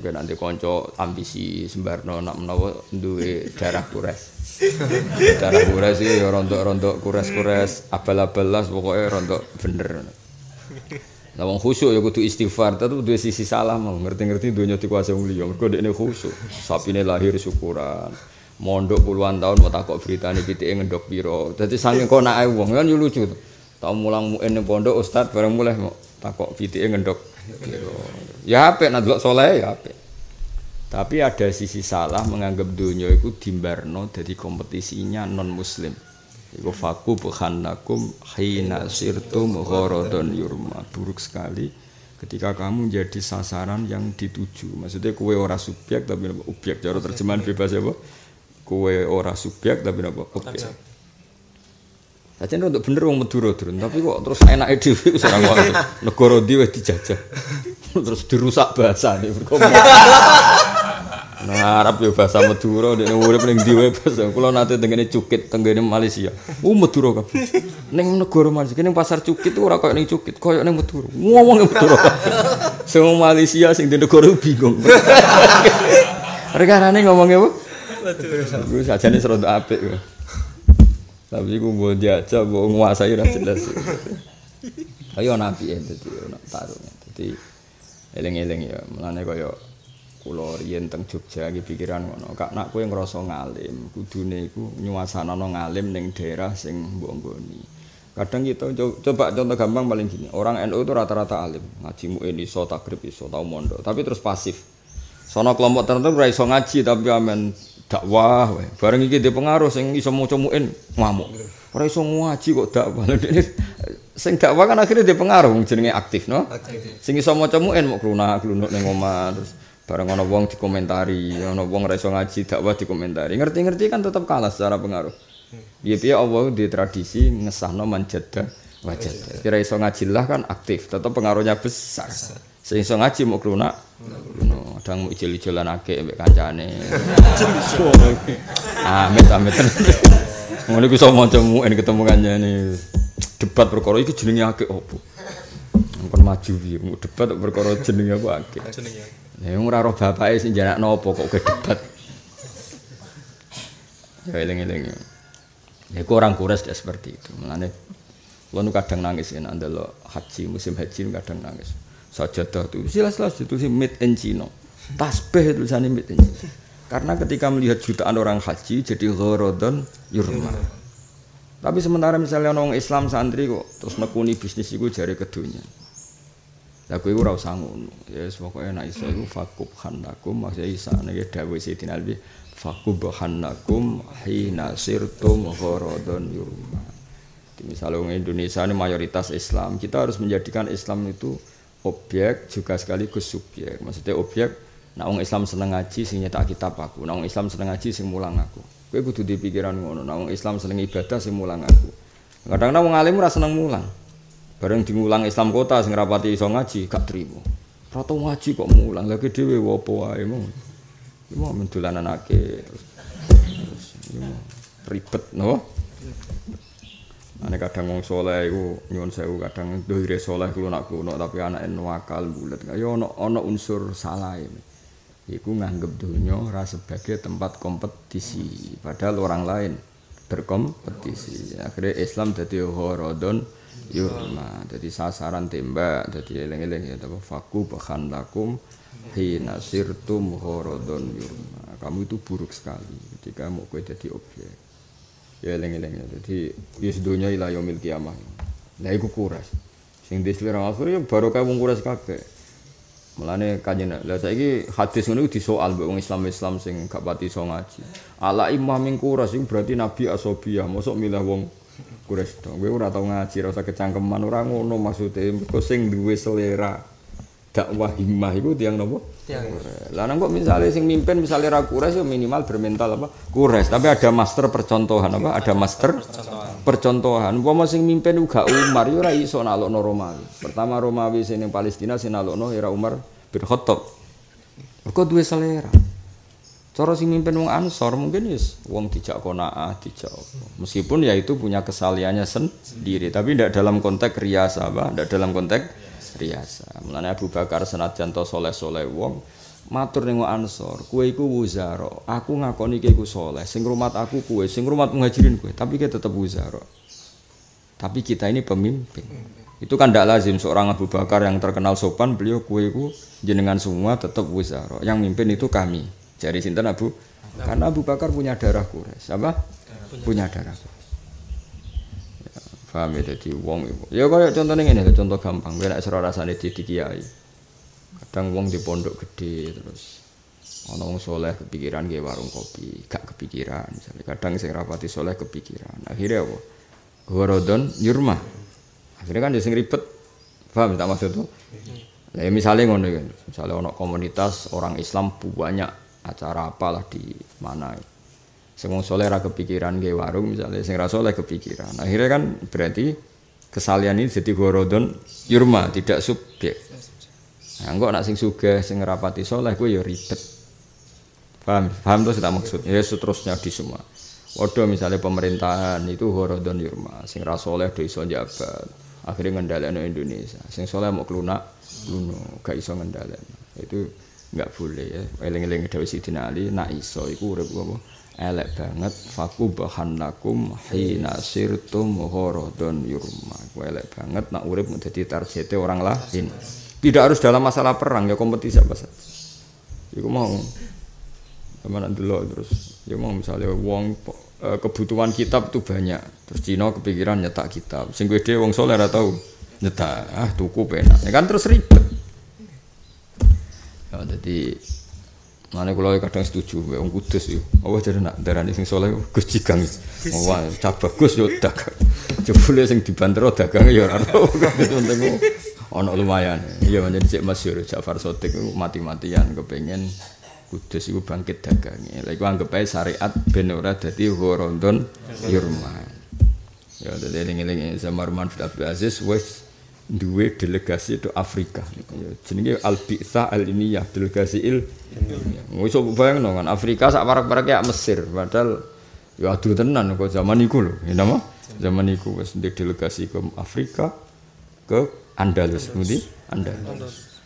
gue nanti konco ambisi sembarno nak menawa duwe darah kures darah kures sih, ya rontok rontok kures kures abal abalas pokoknya rontok bener Nah, wong khusyuk ya kudu istighfar, tapi dua sisi salah mau ngerti-ngerti dunia dikuasai mulia. Mergo ini khusyuk. ini lahir syukuran. mondok puluhan tahun mau takok berita nih kita ngendok biro jadi saking kona ayu wong kan lucu tuh tau mulang ini pondok ustad bareng mulai mau takok kita ngendok biro Ya ape, nek delok ya ape. Tapi ada sisi salah menganggap dunia itu dimbarno dari kompetisinya non muslim. Iku faku bukhanakum hina sirtum dan yurma. Buruk sekali ketika kamu jadi sasaran yang dituju. Maksudnya kue ora subjek tapi apa? Objek. Cara terjemahan bebas ya, bu. Kue ora subjek tapi apa? Objek. Saja jeneng untuk bener wong Madura turun, tapi kok terus enak dhewe seorang ora negoro Negara dijajah. terus dirusak bahasa nih berkomunikasi. Nah, Arab ya bahasa Madura dia urip ning paling wae bahasa. Kalau nanti tengene Cukit, tengene Malaysia. Uh Madura kan. Neng negoro Malaysia neng pasar Cukit orang kayak neng Cukit, kayak neng Madura. Ngomong neng Madura. Semua Malaysia sing di negoro bingung. Rekanane ngomongnya Gue Saja nih serot apik. Tapi gue mau jajah, mau nguasai udah jelas. ayo nabi ya, jadi nak taruhnya. Jadi eling-eling ya, melane kaya kula riyen teng Jogja lagi pikiran ngono. Kak nak kowe ngrasa ngalim, kudune iku nyuasana ngalim neng daerah sing mbok nggoni. Kadang kita coba contoh gampang paling gini, orang NU itu rata-rata alim, ngaji ini so takrib iso, tau mondo, tapi terus pasif. Sono kelompok tertentu ora iso ngaji tapi amen dakwah we. Bareng iki dhe pengaruh sing iso maca muin ngamuk. Iya. Ora iso ngaji kok dakwah. sing dakwah kan akhirnya dia pengaruh jenenge aktif no. Aktif. Iya. Sing iso maca muin mok klunak-klunuk ning omah terus bareng ana wong dikomentari, ana wong ora iso ngaji dakwah dikomentari. Ngerti-ngerti kan tetap kalah secara pengaruh. dia hmm. piye ya Allah di tradisi ngesahno manjadah wajah. Iya. Kira iso ngajilah kan aktif, tetap pengaruhnya besar. besar. Sing iso ngaji mau kruna Kuno, kadang mau ijil-ijilan akeh mbek kancane. Amit amit. Ngono iku iso maca muen ketemu kancane. Debat perkara iki jenenge ake opo? Ampun maju piye mau debat perkara jenenge apa akeh? Jenenge. ya ora roh bapake sing jarak nopo kok debat Ya eling-eling. Ya orang kuras tidak seperti itu. Mulane Lalu kadang nangis ya anda lo haji musim haji kadang nangis sajadah itu jelas-jelas sih made in Cina tasbih itu made in Cina karena ketika melihat jutaan orang haji jadi ghorodon yurma tapi sementara misalnya orang Islam santri kok terus nekuni bisnis itu jari kedunya Lah gue ora usah ngono. Ya pokoknya enak nek iso iku fakub khanakum maksud isa nek ya dawuh Sayyidina Ali fakub khanakum hina sirtum gharadun yurma. misalnya orang Indonesia ini mayoritas Islam, kita harus menjadikan Islam itu objek juga sekaligus subjek. Maksudnya objek Naung orang Islam seneng ngaji sing nyetak kitab aku, Naung orang Islam seneng ngaji sing mulang aku. Kowe kudu di pikiran ngono, nah orang Islam seneng ibadah sing mulang aku. Kadang-kadang wong alim ora seneng mulang. Bareng dimulang Islam kota sing rapati iso ngaji gak trimo. Proto ngaji kok mulang lagi dhewe opo wae mau. Iku mendolanan ribet no. ane kadang wong saleh iku nyuwun sewu kadang dhewe soleh kulo nak kuno tapi anake nuwakal bulet kaya ono ono unsur salah ini iku nganggep dunya ora sebagai tempat kompetisi padahal orang lain berkompetisi akhirnya Islam jadi horodon yurma jadi sasaran tembak jadi eleng-eleng ya tapi faku bahan lakum hina horodon yurma kamu itu buruk sekali Jika mau kue jadi objek ya lengi elingnya jadi yusdunya ila yaumil kiamah lah iku kuras sing di selera akhir ya baru kayak wong kuras kabeh melane kanjena lah saiki hadis ngono disoal mbek wong Islam-Islam sing gak pati iso ngaji ala imam ming kuras iku berarti nabi asobiyah mosok milah wong kuras dong gue ora tau ngaji rasa usah kecangkeman ora ngono maksude mergo sing duwe selera dakwah himmah itu tiang nopo ya. lanang kok misalnya sing mimpin misalnya ragu ya minimal bermental apa kures tapi ada master percontohan apa ada master percontohan gua mau sing mimpin uga Umar ya ora iso no Romawi pertama Romawi sini palestina Palestina nalo no era ya Umar bin Khattab dua selera cara sing mimpin wong Ansor mungkin yes ya wong kona konaah tidak meskipun ya itu punya kesaliannya sendiri tapi tidak dalam konteks riasa apa tidak dalam konteks riasa. Mulane Abu Bakar senajan to soleh-soleh wong matur ning Ansor, kueku iku wuzaro. Aku ngakoni kowe iku soleh, sing rumat aku kue, sing rumat muhajirin kue, tapi kita tetap wuzaro. Tapi kita ini pemimpin. Itu kan tidak lazim seorang Abu Bakar yang terkenal sopan, beliau kueku iku jenengan semua tetap wuzaro. Yang mimpin itu kami. Jadi sinten Abu? Karena Abu Bakar punya darah kure apa? Punya darah. Paham ya jadi wong ibu. Ya kaya contohnya ini contoh gampang. Kowe nek ora rasane didik kiai. Kadang wong di pondok gede terus ana wong soleh kepikiran nggih warung kopi, gak kepikiran. Misalnya kadang saya rapati soleh kepikiran. Akhirnya apa? Gorodon yurma. Akhirnya kan dia ya sing ribet. Paham tak maksud tuh? Nah, ya misalnya ngono ya. misalnya Misale komunitas orang Islam banyak acara apalah di mana. itu. Semua soleh kepikiran gay warung misalnya, sing soleh kepikiran. Akhirnya kan berarti kesalian ini jadi gorodon yurma tidak subjek. Nah, enggak nak sing suge sing rapati soleh gue ya ribet. faham Paham tuh tak maksud? Ya seterusnya di semua. Waduh misalnya pemerintahan itu horodon yurma, sing ra soleh do iso njabat. Akhirnya ngendalain Indonesia. Sing soleh mau kelunak, luno, gak iso ngendalain Itu nggak boleh ya eling-eling dari Sidina Ali nak iso iku urip apa elek banget faku bahanakum hina sirtum horodon yurma gue elek banget nak urip menjadi targete orang lain tidak harus dalam masalah perang ya kompetisi apa saja iku mau kemana dulu terus ya mau misalnya uang eh, kebutuhan kitab tuh banyak terus Cina kepikiran nyetak kitab sing gede wong soleh atau nyetak ah tuku penak ya kan terus ribet Nah, jadi Mana kalau kadang setuju, wong kudus yo. Apa jadi nak darah sing soleh gus jigang. Wah, cah bagus yo dagang. Jebule sing dibanter dagang yo ora ono. Gitu, Penting ono lumayan. Iya menjadi cek masyhur Ja'far Sotik mati-matian kepengen kudus iku bangkit dagangnya. Lagi iku anggap aja syariat benora, jadi horondon yurman. Ya dadi eling sama Zamarman Abdul Aziz wes duwe delegasi itu Afrika. Ya, jenenge Al Bi'tsah Al delegasi il. Wis oh, bayangno kan Afrika sak warak-warake ya Mesir, padahal ya aduh tenan kok zaman iku lho. Ya nama zaman iku wis delegasi ke Afrika ke Andalus, ngendi? Andalus. Andalus.